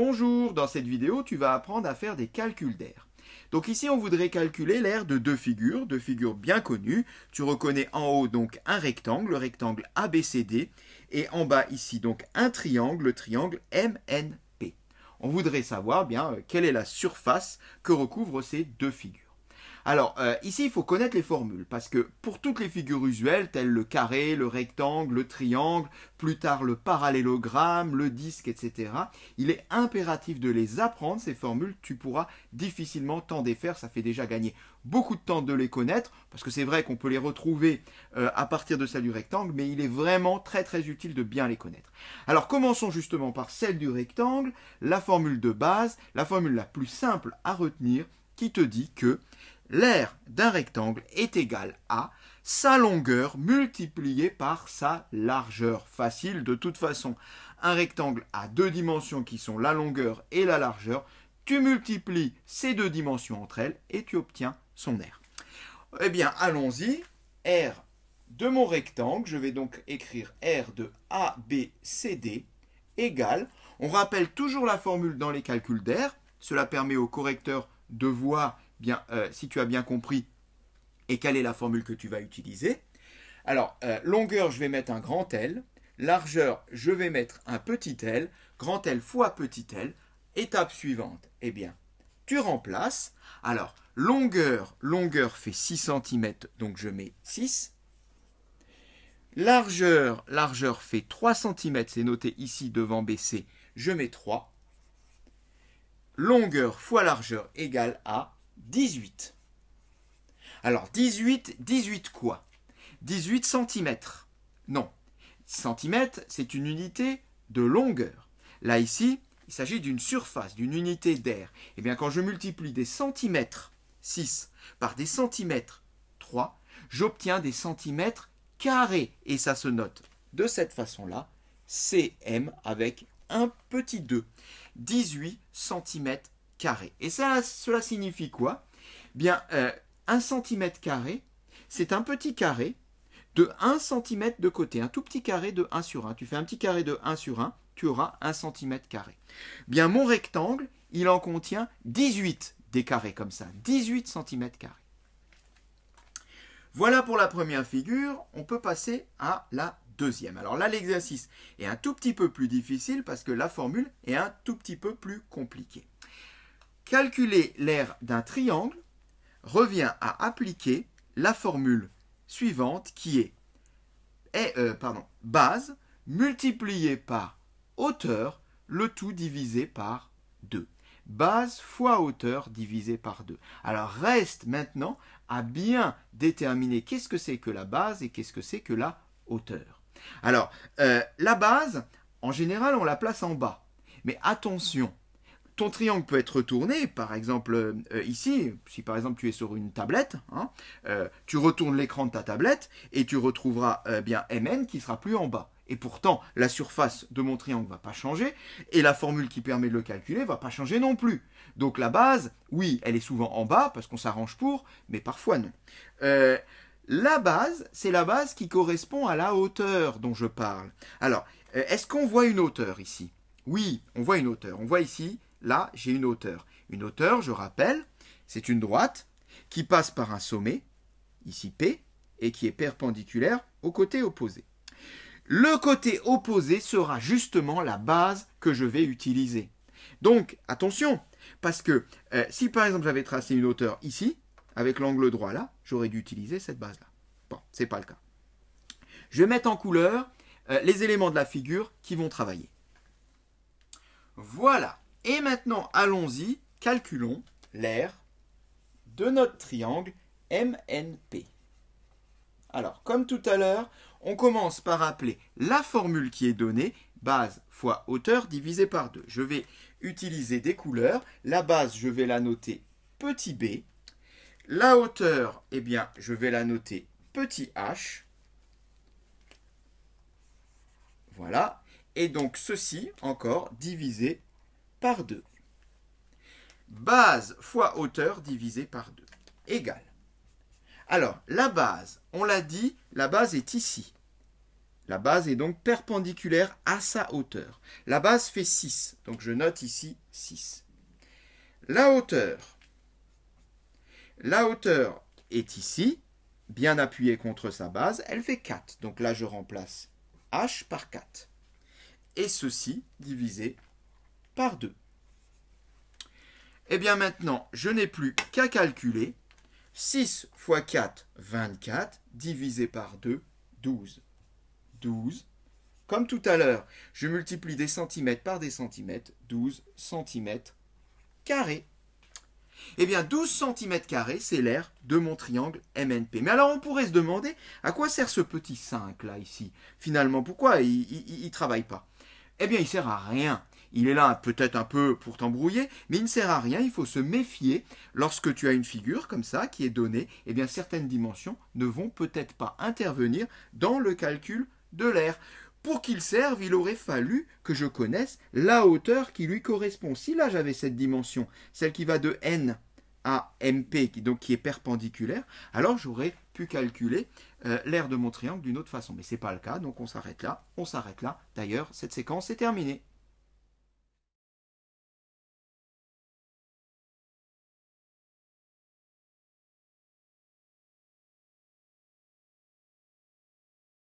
Bonjour, dans cette vidéo tu vas apprendre à faire des calculs d'air. Donc ici on voudrait calculer l'air de deux figures, deux figures bien connues. Tu reconnais en haut donc un rectangle, le rectangle ABCD, et en bas ici donc un triangle, le triangle MNP. On voudrait savoir bien euh, quelle est la surface que recouvrent ces deux figures. Alors, euh, ici, il faut connaître les formules, parce que pour toutes les figures usuelles, telles le carré, le rectangle, le triangle, plus tard le parallélogramme, le disque, etc., il est impératif de les apprendre, ces formules, tu pourras difficilement t'en défaire, ça fait déjà gagner beaucoup de temps de les connaître, parce que c'est vrai qu'on peut les retrouver euh, à partir de celle du rectangle, mais il est vraiment très très utile de bien les connaître. Alors commençons justement par celle du rectangle, la formule de base, la formule la plus simple à retenir, qui te dit que l'aire d'un rectangle est égale à sa longueur multipliée par sa largeur. Facile de toute façon. Un rectangle a deux dimensions qui sont la longueur et la largeur. Tu multiplies ces deux dimensions entre elles et tu obtiens son aire. Eh bien, allons-y. R de mon rectangle, je vais donc écrire R de ABCD, égale. On rappelle toujours la formule dans les calculs d'air. Cela permet au correcteur de voir bien, euh, si tu as bien compris et quelle est la formule que tu vas utiliser. Alors, euh, longueur, je vais mettre un grand L. Largeur, je vais mettre un petit L. Grand L fois petit L. Étape suivante, eh bien, tu remplaces. Alors, longueur, longueur fait 6 cm, donc je mets 6. Largeur, largeur fait 3 cm, c'est noté ici devant BC, je mets 3. Longueur fois largeur égale à 18. Alors 18, 18 quoi 18 cm. Non, cm c'est une unité de longueur. Là ici, il s'agit d'une surface, d'une unité d'air. Et eh bien quand je multiplie des centimètres 6 par des centimètres 3, j'obtiens des centimètres carrés. Et ça se note de cette façon-là, cm avec un petit 2. 18 cm et ça, cela signifie quoi Bien, 1 euh, cm carré, c'est un petit carré de 1 cm de côté, un tout petit carré de 1 sur 1. Tu fais un petit carré de 1 sur 1, tu auras 1 cm carré. Bien, mon rectangle, il en contient 18 des carrés comme ça, 18 cm carrés. Voilà pour la première figure, on peut passer à la deuxième. Alors là, l'exercice est un tout petit peu plus difficile parce que la formule est un tout petit peu plus compliquée. Calculer l'aire d'un triangle revient à appliquer la formule suivante qui est, euh, base multipliée par hauteur, le tout divisé par 2. Base fois hauteur divisé par 2. Alors reste maintenant à bien déterminer qu'est-ce que c'est que la base et qu'est-ce que c'est que la hauteur. Alors, euh, la base, en général, on la place en bas. Mais attention, ton triangle peut être retourné, par exemple euh, ici, si par exemple tu es sur une tablette, hein, euh, tu retournes l'écran de ta tablette et tu retrouveras euh, bien Mn qui sera plus en bas. Et pourtant, la surface de mon triangle ne va pas changer et la formule qui permet de le calculer ne va pas changer non plus. Donc la base, oui, elle est souvent en bas parce qu'on s'arrange pour, mais parfois non. la base, c'est la base qui correspond à la hauteur dont je parle. Alors, est-ce qu'on voit une hauteur ici oui, on voit une hauteur. On voit ici Là, j'ai une hauteur. Une hauteur, je rappelle, c'est une droite qui passe par un sommet, ici P, et qui est perpendiculaire au côté opposé. Le côté opposé sera justement la base que je vais utiliser. Donc, attention, parce que euh, si par exemple j'avais tracé une hauteur ici, avec l'angle droit là, j'aurais dû utiliser cette base-là. Bon, n'est pas le cas. Je vais mettre en couleur euh, les éléments de la figure qui vont travailler. Voilà. Et maintenant, allons-y, calculons l'aire de notre triangle MNP. Alors, comme tout à l'heure, on commence par appeler la formule qui est donnée, base fois hauteur divisé par 2. Je vais utiliser des couleurs. La base, je vais la noter petit b. La hauteur, eh bien, je vais la noter petit h. Voilà. Et donc ceci, encore, divisé par 2. Base fois hauteur divisé par 2 égale. Alors, la base, on l'a dit, la base est ici. La base est donc perpendiculaire à sa hauteur. La base fait 6, donc je note ici 6. La hauteur, la hauteur est ici, bien appuyée contre sa base, elle fait 4. Donc là, je remplace h par 4. Et ceci divisé par 2. Et eh bien maintenant, je n'ai plus qu'à calculer. 6 x 4, 24, divisé par 2, 12. 12. Comme tout à l'heure, je multiplie des centimètres par des centimètres, 12 centimètres carrés. Et eh bien, 12 cm carrés, c'est l'air de mon triangle MNP. Mais alors, on pourrait se demander à quoi sert ce petit 5 là, ici Finalement, pourquoi il ne travaille pas Eh bien, il sert à rien il est là peut-être un peu pour t'embrouiller, mais il ne sert à rien, il faut se méfier lorsque tu as une figure comme ça qui est donnée, eh bien certaines dimensions ne vont peut-être pas intervenir dans le calcul de l'air. Pour qu'il serve, il aurait fallu que je connaisse la hauteur qui lui correspond. Si là j'avais cette dimension, celle qui va de n à MP, qui, donc qui est perpendiculaire, alors j'aurais pu calculer euh, l'air de mon triangle d'une autre façon. Mais ce n'est pas le cas, donc on s'arrête là. On s'arrête là. D'ailleurs, cette séquence est terminée.